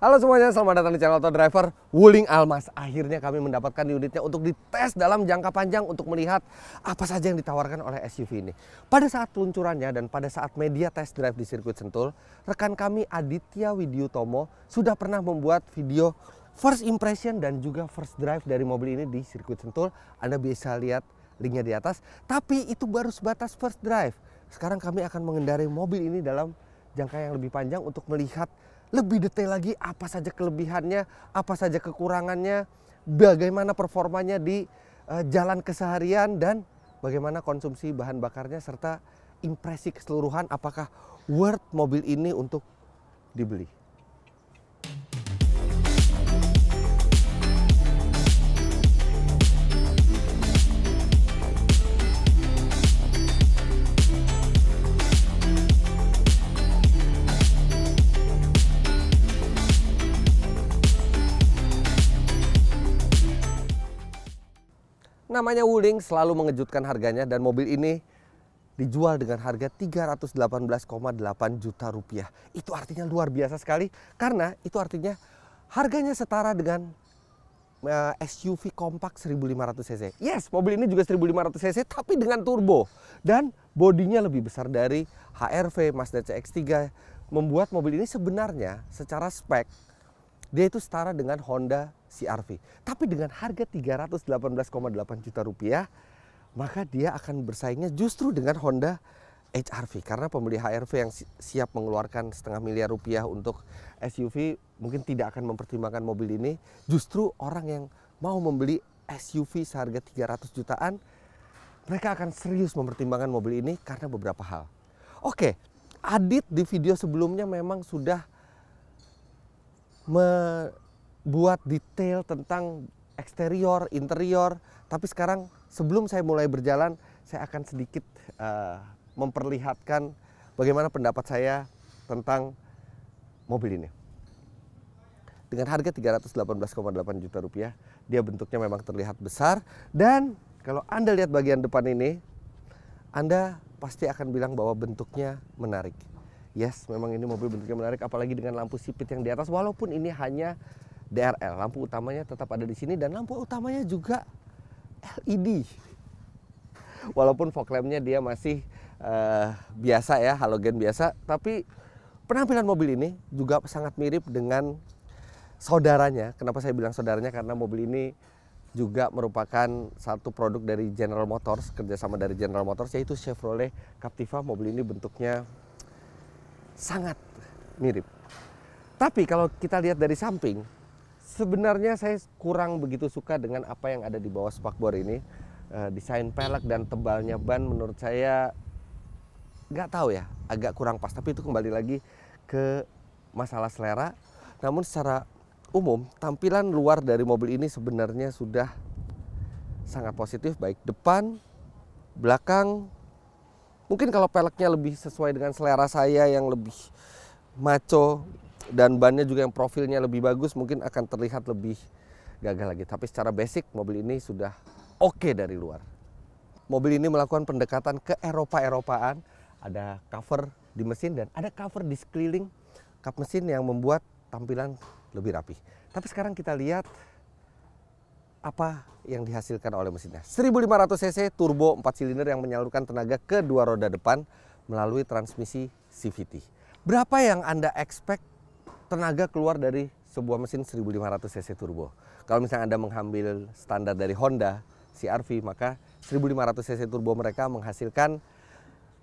Halo semuanya, selamat datang di channel Auto Driver. Wuling Almas akhirnya kami mendapatkan unitnya untuk dites dalam jangka panjang untuk melihat apa saja yang ditawarkan oleh SUV ini. Pada saat peluncurannya dan pada saat media test drive di sirkuit Sentul, rekan kami Aditya Widiutomo sudah pernah membuat video first impression dan juga first drive dari mobil ini di sirkuit Sentul. Anda bisa lihat linknya di atas, tapi itu baru sebatas first drive. Sekarang kami akan mengendarai mobil ini dalam jangka yang lebih panjang untuk melihat lebih detail lagi apa saja kelebihannya, apa saja kekurangannya, bagaimana performanya di uh, jalan keseharian dan bagaimana konsumsi bahan bakarnya serta impresi keseluruhan apakah worth mobil ini untuk dibeli. Namanya Wuling selalu mengejutkan harganya dan mobil ini dijual dengan harga 318,8 juta rupiah. Itu artinya luar biasa sekali karena itu artinya harganya setara dengan eh, SUV kompak 1500 cc. Yes, mobil ini juga 1500 cc tapi dengan turbo dan bodinya lebih besar dari HRV Mazda CX-3 membuat mobil ini sebenarnya secara spek dia itu setara dengan Honda CRV, Tapi dengan harga 318,8 juta rupiah, maka dia akan bersaingnya justru dengan Honda HRV, Karena pembeli HRV yang siap mengeluarkan setengah miliar rupiah untuk SUV mungkin tidak akan mempertimbangkan mobil ini. Justru orang yang mau membeli SUV seharga 300 jutaan, mereka akan serius mempertimbangkan mobil ini karena beberapa hal. Oke, Adit di video sebelumnya memang sudah membuat detail tentang eksterior, interior. Tapi sekarang sebelum saya mulai berjalan, saya akan sedikit uh, memperlihatkan bagaimana pendapat saya tentang mobil ini. Dengan harga 318,8 juta rupiah, dia bentuknya memang terlihat besar dan kalau Anda lihat bagian depan ini, Anda pasti akan bilang bahwa bentuknya menarik yes memang ini mobil bentuknya menarik apalagi dengan lampu sipit yang di atas walaupun ini hanya DRL lampu utamanya tetap ada di sini dan lampu utamanya juga LED walaupun fog lampnya dia masih uh, biasa ya halogen biasa tapi penampilan mobil ini juga sangat mirip dengan saudaranya kenapa saya bilang saudaranya karena mobil ini juga merupakan satu produk dari General Motors kerjasama dari General Motors yaitu Chevrolet Captiva mobil ini bentuknya sangat mirip. Tapi kalau kita lihat dari samping, sebenarnya saya kurang begitu suka dengan apa yang ada di bawah spakbor ini. Eh, desain pelek dan tebalnya ban menurut saya nggak tahu ya, agak kurang pas. Tapi itu kembali lagi ke masalah selera. Namun secara umum, tampilan luar dari mobil ini sebenarnya sudah sangat positif, baik depan, belakang, mungkin kalau peleknya lebih sesuai dengan selera saya yang lebih maco dan bannya juga yang profilnya lebih bagus mungkin akan terlihat lebih gagah lagi. Tapi secara basic mobil ini sudah oke okay dari luar. Mobil ini melakukan pendekatan ke Eropa-Eropaan. Ada cover di mesin dan ada cover di sekeliling kap mesin yang membuat tampilan lebih rapi. Tapi sekarang kita lihat apa yang dihasilkan oleh mesinnya. 1500 cc turbo 4 silinder yang menyalurkan tenaga ke dua roda depan melalui transmisi CVT. Berapa yang Anda expect tenaga keluar dari sebuah mesin 1500 cc turbo? Kalau misalnya Anda mengambil standar dari Honda CRV maka 1500 cc turbo mereka menghasilkan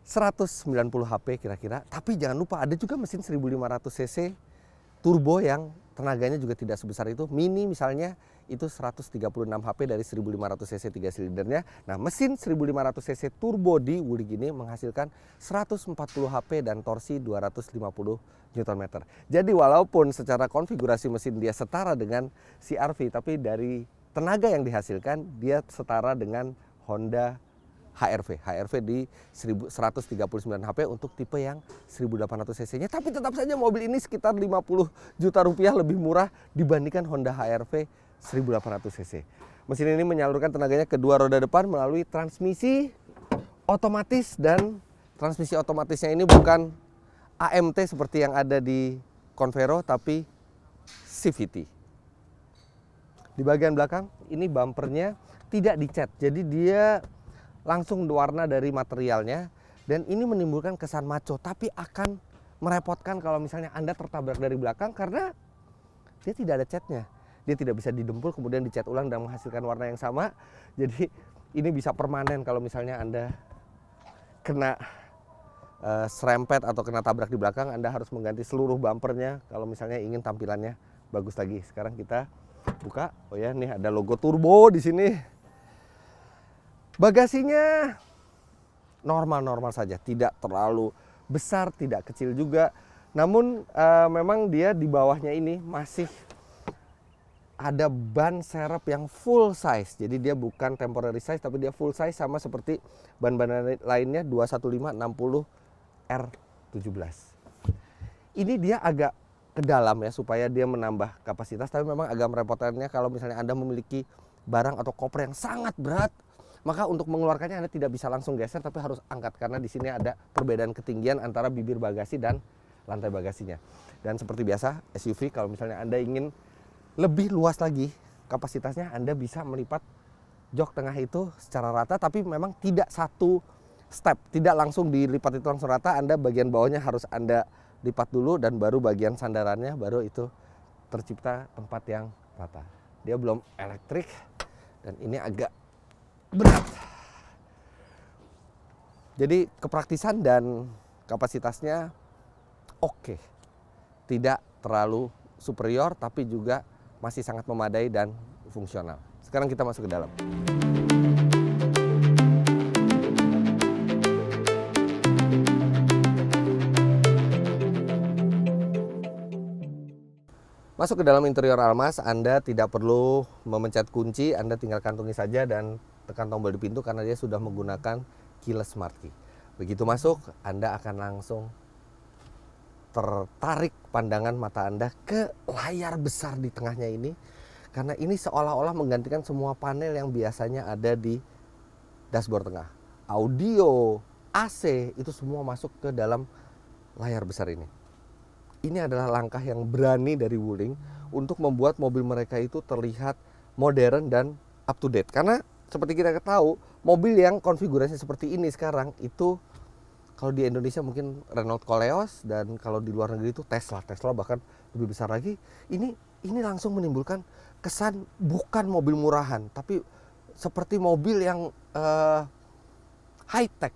190 HP kira-kira. Tapi jangan lupa ada juga mesin 1500 cc turbo yang tenaganya juga tidak sebesar itu. Mini misalnya itu 136 HP dari 1500 cc 3 silindernya. Nah, mesin 1500 cc turbo di Wuling ini menghasilkan 140 HP dan torsi 250 Nm. Jadi walaupun secara konfigurasi mesin dia setara dengan CRV tapi dari tenaga yang dihasilkan dia setara dengan Honda HRV. HRV di 139 HP untuk tipe yang 1800 cc-nya. Tapi tetap saja mobil ini sekitar 50 juta rupiah lebih murah dibandingkan Honda HRV 1800 cc. Mesin ini menyalurkan tenaganya ke dua roda depan melalui transmisi otomatis dan transmisi otomatisnya ini bukan AMT seperti yang ada di Convero tapi CVT. Di bagian belakang ini bumpernya tidak dicat. Jadi dia langsung warna dari materialnya dan ini menimbulkan kesan maco tapi akan merepotkan kalau misalnya Anda tertabrak dari belakang karena dia tidak ada catnya dia tidak bisa didempul kemudian dicat ulang dan menghasilkan warna yang sama jadi ini bisa permanen kalau misalnya anda kena uh, serempet atau kena tabrak di belakang anda harus mengganti seluruh bumpernya kalau misalnya ingin tampilannya bagus lagi sekarang kita buka oh ya nih ada logo turbo di sini bagasinya normal-normal saja tidak terlalu besar tidak kecil juga namun uh, memang dia di bawahnya ini masih ada ban serep yang full size. Jadi dia bukan temporary size tapi dia full size sama seperti ban-ban lainnya 21560 R17. Ini dia agak ke dalam ya supaya dia menambah kapasitas tapi memang agak merepotkannya kalau misalnya Anda memiliki barang atau koper yang sangat berat maka untuk mengeluarkannya Anda tidak bisa langsung geser tapi harus angkat karena di sini ada perbedaan ketinggian antara bibir bagasi dan lantai bagasinya. Dan seperti biasa SUV kalau misalnya Anda ingin lebih luas lagi kapasitasnya Anda bisa melipat jok tengah itu secara rata tapi memang tidak satu step, tidak langsung dilipat itu langsung rata, Anda bagian bawahnya harus Anda lipat dulu dan baru bagian sandarannya baru itu tercipta tempat yang rata. Dia belum elektrik dan ini agak berat. Jadi kepraktisan dan kapasitasnya oke. Okay. Tidak terlalu superior tapi juga masih sangat memadai dan fungsional. Sekarang kita masuk ke dalam. Masuk ke dalam interior Almas, Anda tidak perlu memencet kunci, Anda tinggal kantungi saja dan tekan tombol di pintu karena dia sudah menggunakan keyless smart key. Begitu masuk, Anda akan langsung tertarik pandangan mata Anda ke layar besar di tengahnya ini karena ini seolah-olah menggantikan semua panel yang biasanya ada di dashboard tengah. Audio, AC itu semua masuk ke dalam layar besar ini. Ini adalah langkah yang berani dari Wuling untuk membuat mobil mereka itu terlihat modern dan up to date karena seperti kita ketahui, mobil yang konfigurasi seperti ini sekarang itu kalau di Indonesia mungkin Renault Koleos dan kalau di luar negeri itu Tesla Tesla bahkan lebih besar lagi ini ini langsung menimbulkan kesan bukan mobil murahan tapi seperti mobil yang uh, eh, high tech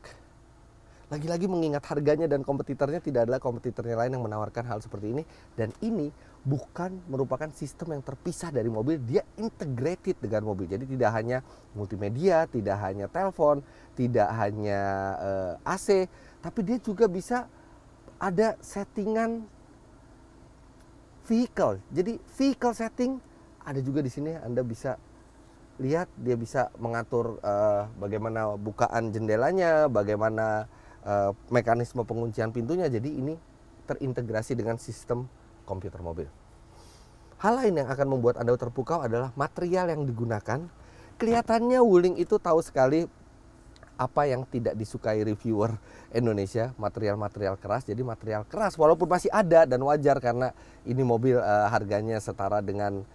lagi-lagi mengingat harganya dan kompetitornya tidak adalah kompetitornya lain yang menawarkan hal seperti ini dan ini bukan merupakan sistem yang terpisah dari mobil dia integrated dengan mobil jadi tidak hanya multimedia tidak hanya telepon tidak hanya uh, eh, AC tapi dia juga bisa ada settingan vehicle. Jadi vehicle setting ada juga di sini Anda bisa lihat dia bisa mengatur uh, bagaimana bukaan jendelanya, bagaimana uh, mekanisme penguncian pintunya. Jadi ini terintegrasi dengan sistem komputer mobil. Hal lain yang akan membuat Anda terpukau adalah material yang digunakan. Kelihatannya Wuling itu tahu sekali apa yang tidak disukai reviewer Indonesia material-material keras jadi material keras walaupun masih ada dan wajar karena ini mobil uh, harganya setara dengan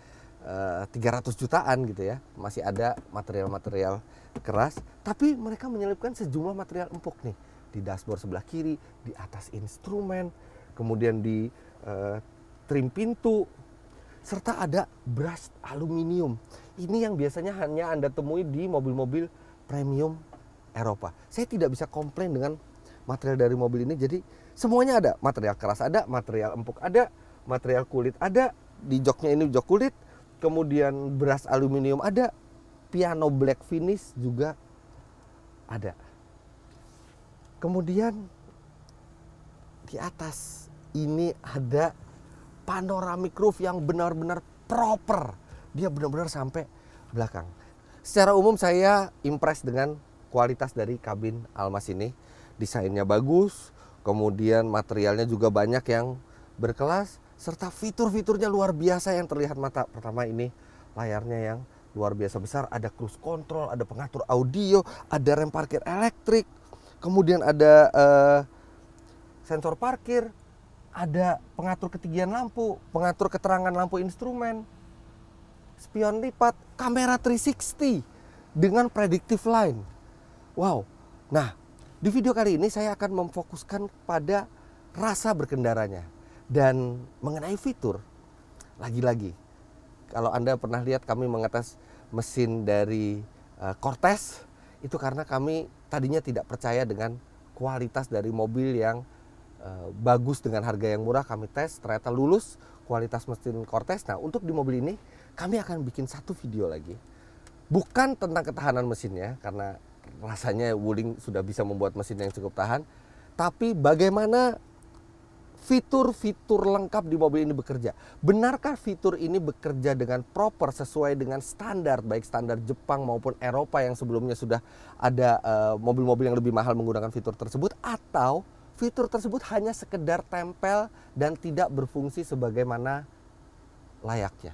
uh, eh, 300 jutaan gitu ya masih ada material-material keras tapi mereka menyelipkan sejumlah material empuk nih di dashboard sebelah kiri di atas instrumen kemudian di uh, trim pintu serta ada brush aluminium ini yang biasanya hanya Anda temui di mobil-mobil premium Eropa. Saya tidak bisa komplain dengan material dari mobil ini. Jadi semuanya ada, material keras ada, material empuk ada, material kulit ada, di joknya ini jok kulit, kemudian beras aluminium ada, piano black finish juga ada. Kemudian di atas ini ada panoramic roof yang benar-benar proper. Dia benar-benar sampai belakang. Secara umum saya impress dengan kualitas dari kabin Almas ini. Desainnya bagus, kemudian materialnya juga banyak yang berkelas, serta fitur-fiturnya luar biasa yang terlihat mata. Pertama ini layarnya yang luar biasa besar, ada cruise control, ada pengatur audio, ada rem parkir elektrik, kemudian ada uh, sensor parkir, ada pengatur ketinggian lampu, pengatur keterangan lampu instrumen, spion lipat, kamera 360 dengan predictive line. Wow. Nah, di video kali ini saya akan memfokuskan pada rasa berkendaranya dan mengenai fitur. Lagi-lagi, kalau Anda pernah lihat kami mengetes mesin dari uh, Cortez itu karena kami tadinya tidak percaya dengan kualitas dari mobil yang uh, bagus dengan harga yang murah kami tes ternyata lulus kualitas mesin Cortez. Nah, untuk di mobil ini kami akan bikin satu video lagi. Bukan tentang ketahanan mesinnya karena rasanya Wuling sudah bisa membuat mesin yang cukup tahan. Tapi bagaimana fitur-fitur lengkap di mobil ini bekerja? Benarkah fitur ini bekerja dengan proper sesuai dengan standar baik standar Jepang maupun Eropa yang sebelumnya sudah ada eh, mobil-mobil uh, yang lebih mahal menggunakan fitur tersebut atau fitur tersebut hanya sekedar tempel dan tidak berfungsi sebagaimana layaknya.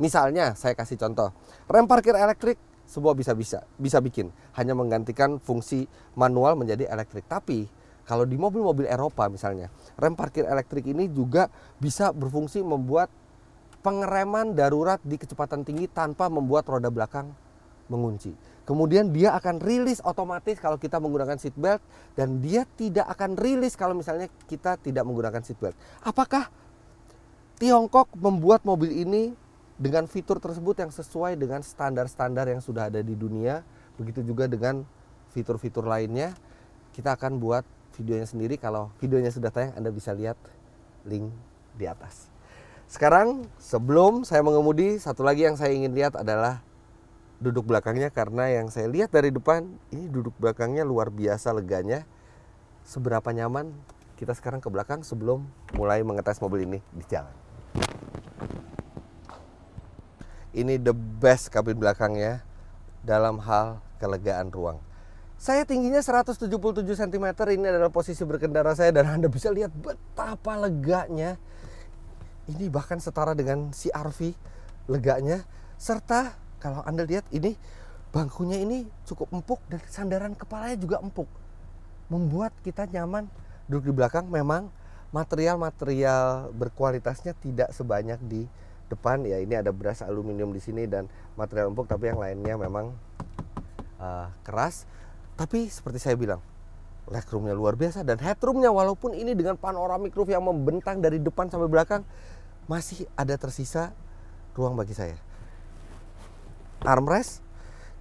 Misalnya, saya kasih contoh, rem parkir elektrik semua bisa bisa bisa bikin hanya menggantikan fungsi manual menjadi elektrik tapi kalau di mobil-mobil Eropa misalnya rem parkir elektrik ini juga bisa berfungsi membuat pengereman darurat di kecepatan tinggi tanpa membuat roda belakang mengunci kemudian dia akan rilis otomatis kalau kita menggunakan seat belt dan dia tidak akan rilis kalau misalnya kita tidak menggunakan seat belt apakah Tiongkok membuat mobil ini dengan fitur tersebut yang sesuai dengan standar-standar yang sudah ada di dunia, begitu juga dengan fitur-fitur lainnya. Kita akan buat videonya sendiri kalau videonya sudah tayang Anda bisa lihat link di atas. Sekarang sebelum saya mengemudi, satu lagi yang saya ingin lihat adalah duduk belakangnya karena yang saya lihat dari depan ini duduk belakangnya luar biasa leganya. Seberapa nyaman kita sekarang ke belakang sebelum mulai mengetes mobil ini di jalan ini the best kabin belakangnya dalam hal kelegaan ruang. Saya tingginya 177 cm, ini adalah posisi berkendara saya dan Anda bisa lihat betapa leganya. Ini bahkan setara dengan CRV leganya. Serta kalau Anda lihat ini bangkunya ini cukup empuk dan sandaran kepalanya juga empuk. Membuat kita nyaman duduk di belakang memang material-material berkualitasnya tidak sebanyak di depan ya ini ada beras aluminium di sini dan material empuk tapi yang lainnya memang uh, keras tapi seperti saya bilang legroomnya luar biasa dan headroomnya walaupun ini dengan panoramic roof yang membentang dari depan sampai belakang masih ada tersisa ruang bagi saya armrest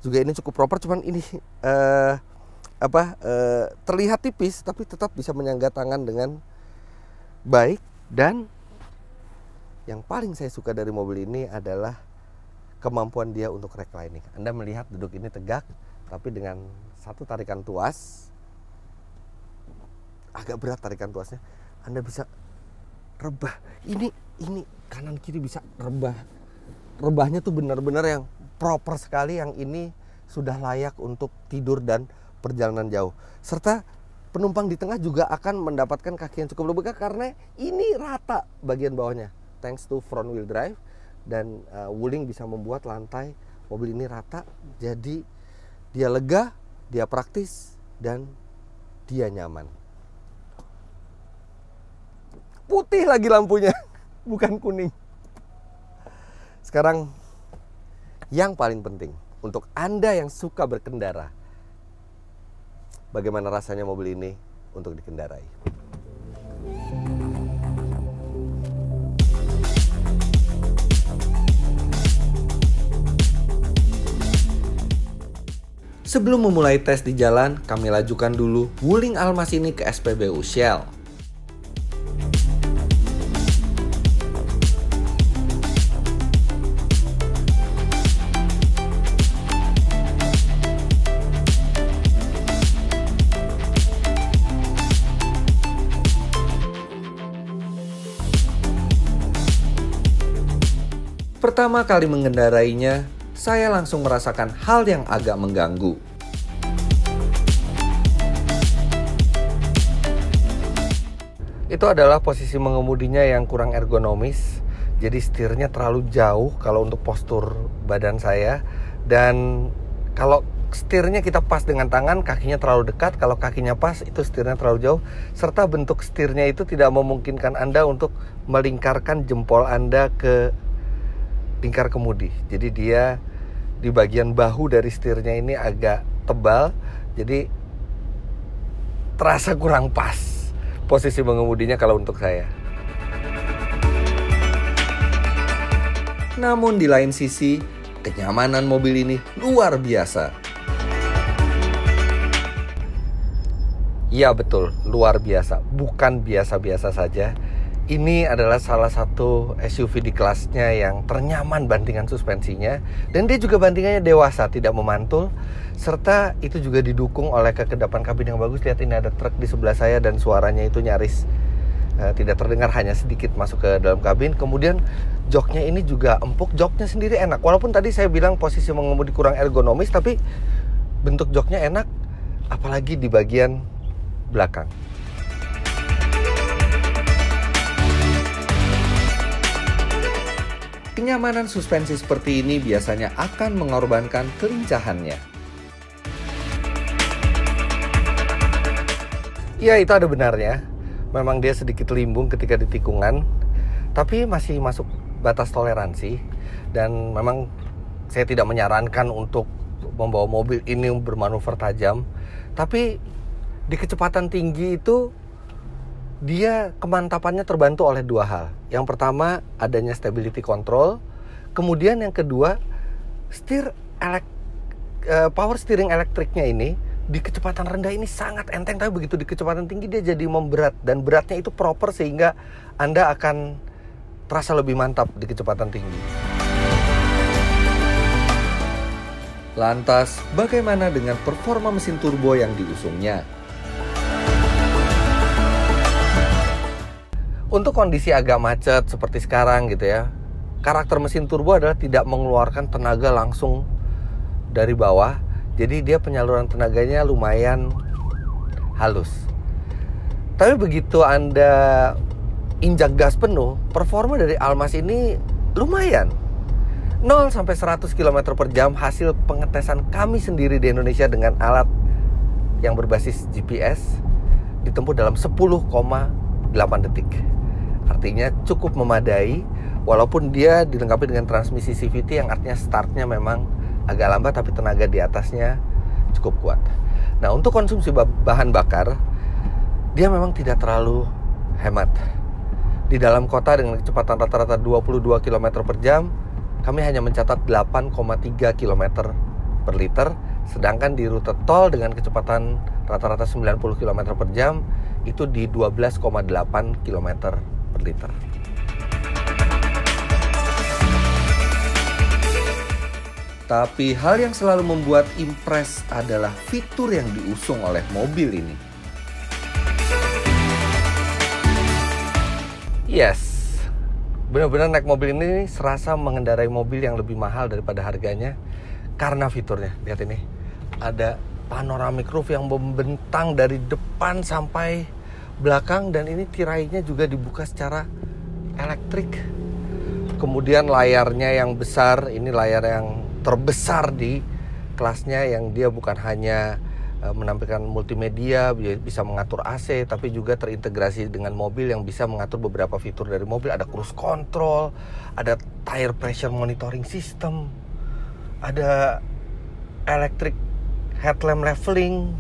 juga ini cukup proper cuman ini uh, apa uh, terlihat tipis tapi tetap bisa menyangga tangan dengan baik dan yang paling saya suka dari mobil ini adalah kemampuan dia untuk reclining. Anda melihat duduk ini tegak, tapi dengan satu tarikan tuas, agak berat tarikan tuasnya, Anda bisa rebah. Ini, ini kanan kiri bisa rebah. Rebahnya tuh benar-benar yang proper sekali, yang ini sudah layak untuk tidur dan perjalanan jauh. Serta penumpang di tengah juga akan mendapatkan kaki yang cukup lebih karena ini rata bagian bawahnya thanks to front wheel drive dan uh, Wuling bisa membuat lantai mobil ini rata jadi dia lega, dia praktis dan dia nyaman. Putih lagi lampunya, bukan kuning. Sekarang yang paling penting untuk Anda yang suka berkendara. Bagaimana rasanya mobil ini untuk dikendarai? Sebelum memulai tes di jalan, kami lajukan dulu wuling almas ini ke SPBU Shell. Pertama kali mengendarainya, saya langsung merasakan hal yang agak mengganggu. Itu adalah posisi mengemudinya yang kurang ergonomis, jadi setirnya terlalu jauh kalau untuk postur badan saya dan kalau setirnya kita pas dengan tangan, kakinya terlalu dekat. Kalau kakinya pas, itu setirnya terlalu jauh. Serta bentuk setirnya itu tidak memungkinkan Anda untuk melingkarkan jempol Anda ke lingkar kemudi. Jadi dia di bagian bahu dari setirnya ini agak tebal, jadi terasa kurang pas posisi mengemudinya kalau untuk saya. Namun di lain sisi, kenyamanan mobil ini luar biasa. Iya betul, luar biasa. Bukan biasa-biasa saja, ini adalah salah satu SUV di kelasnya yang ternyaman bandingan suspensinya dan dia juga bandingannya dewasa tidak memantul serta itu juga didukung oleh kekedapan kabin yang bagus lihat ini ada truk di sebelah saya dan suaranya itu nyaris uh, tidak terdengar hanya sedikit masuk ke dalam kabin kemudian joknya ini juga empuk joknya sendiri enak walaupun tadi saya bilang posisi mengemudi kurang ergonomis tapi bentuk joknya enak apalagi di bagian belakang Kenyamanan suspensi seperti ini biasanya akan mengorbankan kelincahannya. Ya itu ada benarnya. Memang dia sedikit limbung ketika di tikungan, tapi masih masuk batas toleransi dan memang saya tidak menyarankan untuk membawa mobil ini bermanuver tajam. Tapi di kecepatan tinggi itu dia kemantapannya terbantu oleh dua hal. Yang pertama adanya stability control, kemudian yang kedua steer elek, eh, power steering elektriknya ini di kecepatan rendah ini sangat enteng tapi begitu di kecepatan tinggi dia jadi memberat dan beratnya itu proper sehingga Anda akan terasa lebih mantap di kecepatan tinggi. Lantas, bagaimana dengan performa mesin turbo yang diusungnya? Untuk kondisi agak macet seperti sekarang gitu ya, karakter mesin turbo adalah tidak mengeluarkan tenaga langsung dari bawah, jadi dia penyaluran tenaganya lumayan halus. Tapi begitu Anda injak gas penuh, performa dari Almas ini lumayan. 0 sampai 100 km per jam hasil pengetesan kami sendiri di Indonesia dengan alat yang berbasis GPS ditempuh dalam 10,8 detik artinya cukup memadai walaupun dia dilengkapi dengan transmisi CVT yang artinya startnya memang agak lambat tapi tenaga di atasnya cukup kuat. Nah untuk konsumsi bahan bakar dia memang tidak terlalu hemat. Di dalam kota dengan kecepatan rata-rata 22 km per jam kami hanya mencatat 8,3 km per liter sedangkan di rute tol dengan kecepatan rata-rata 90 km per jam itu di 12,8 km per liter. Tapi hal yang selalu membuat impress adalah fitur yang diusung oleh mobil ini. Yes, benar-benar naik mobil ini serasa mengendarai mobil yang lebih mahal daripada harganya karena fiturnya. Lihat ini, ada panoramic roof yang membentang dari depan sampai belakang dan ini tirainya juga dibuka secara elektrik. Kemudian layarnya yang besar, ini layar yang terbesar di kelasnya yang dia bukan hanya e, menampilkan multimedia, bisa mengatur AC, tapi juga terintegrasi dengan mobil yang bisa mengatur beberapa fitur dari mobil. Ada cruise control, ada tire pressure monitoring system, ada electric headlamp leveling,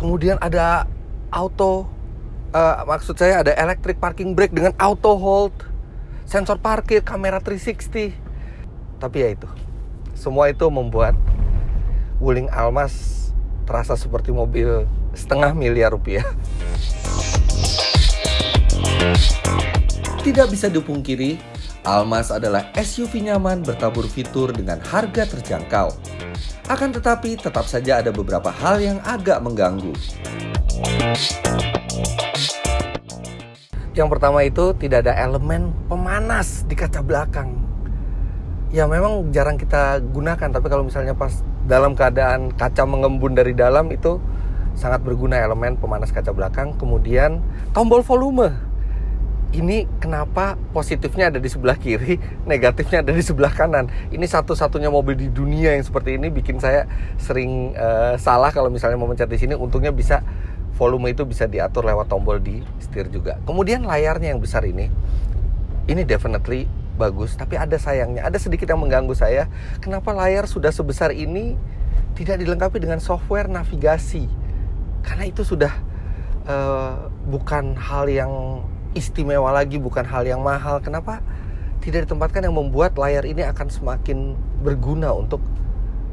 kemudian ada auto uh, maksud saya ada electric parking brake dengan auto hold, sensor parkir, kamera 360. Tapi ya itu. Semua itu membuat Wuling Almas terasa seperti mobil setengah miliar rupiah. Tidak bisa dipungkiri, Almas adalah SUV nyaman bertabur fitur dengan harga terjangkau. Akan tetapi, tetap saja ada beberapa hal yang agak mengganggu. Yang pertama itu tidak ada elemen pemanas di kaca belakang. Ya memang jarang kita gunakan, tapi kalau misalnya pas dalam keadaan kaca mengembun dari dalam itu sangat berguna elemen pemanas kaca belakang. Kemudian tombol volume. Ini kenapa positifnya ada di sebelah kiri, negatifnya ada di sebelah kanan. Ini satu-satunya mobil di dunia yang seperti ini bikin saya sering uh, salah kalau misalnya mau mencet di sini. Untungnya bisa volume itu bisa diatur lewat tombol di setir juga. Kemudian layarnya yang besar ini, ini definitely bagus, tapi ada sayangnya, ada sedikit yang mengganggu saya. Kenapa layar sudah sebesar ini tidak dilengkapi dengan software navigasi? Karena itu sudah uh, bukan hal yang istimewa lagi, bukan hal yang mahal. Kenapa tidak ditempatkan yang membuat layar ini akan semakin berguna untuk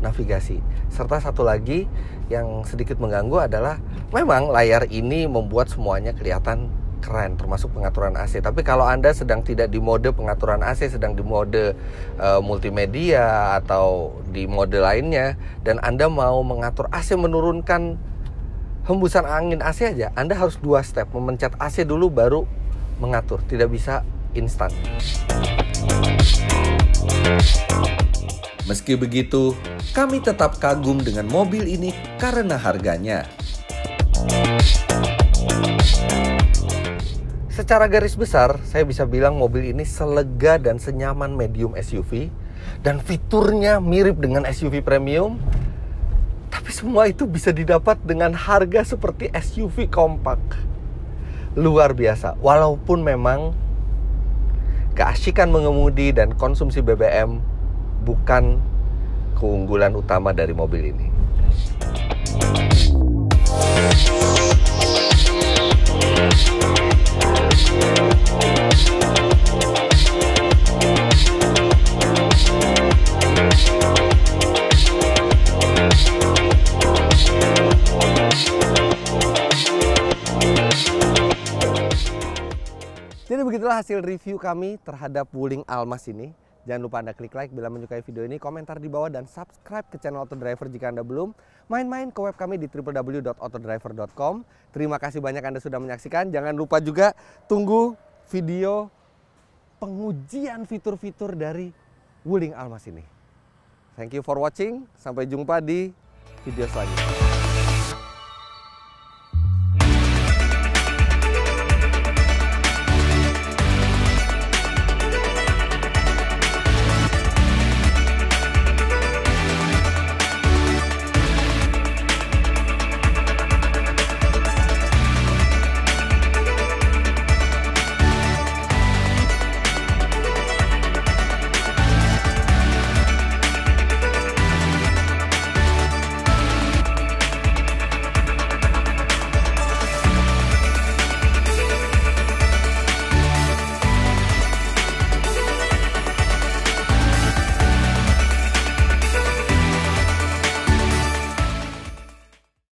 navigasi. Serta satu lagi yang sedikit mengganggu adalah memang layar ini membuat semuanya kelihatan keren termasuk pengaturan AC. Tapi kalau Anda sedang tidak di mode pengaturan AC, sedang di mode e, multimedia atau di mode lainnya dan Anda mau mengatur AC menurunkan hembusan angin AC aja, Anda harus dua step, memencet AC dulu baru mengatur, tidak bisa instan. Meski begitu, kami tetap kagum dengan mobil ini karena harganya. Secara garis besar, saya bisa bilang mobil ini selega dan senyaman medium SUV dan fiturnya mirip dengan SUV premium. Tapi semua itu bisa didapat dengan harga seperti SUV kompak. Luar biasa. Walaupun memang keasikan mengemudi dan konsumsi BBM bukan keunggulan utama dari mobil ini. Jadi begitulah hasil review kami terhadap Wuling Almas ini. Jangan lupa Anda klik like bila menyukai video ini, komentar di bawah, dan subscribe ke channel Autodriver jika Anda belum. Main-main ke web kami di www.autodriver.com. Terima kasih banyak Anda sudah menyaksikan. Jangan lupa juga tunggu video pengujian fitur-fitur dari Wuling Almas ini. Thank you for watching. Sampai jumpa di video selanjutnya.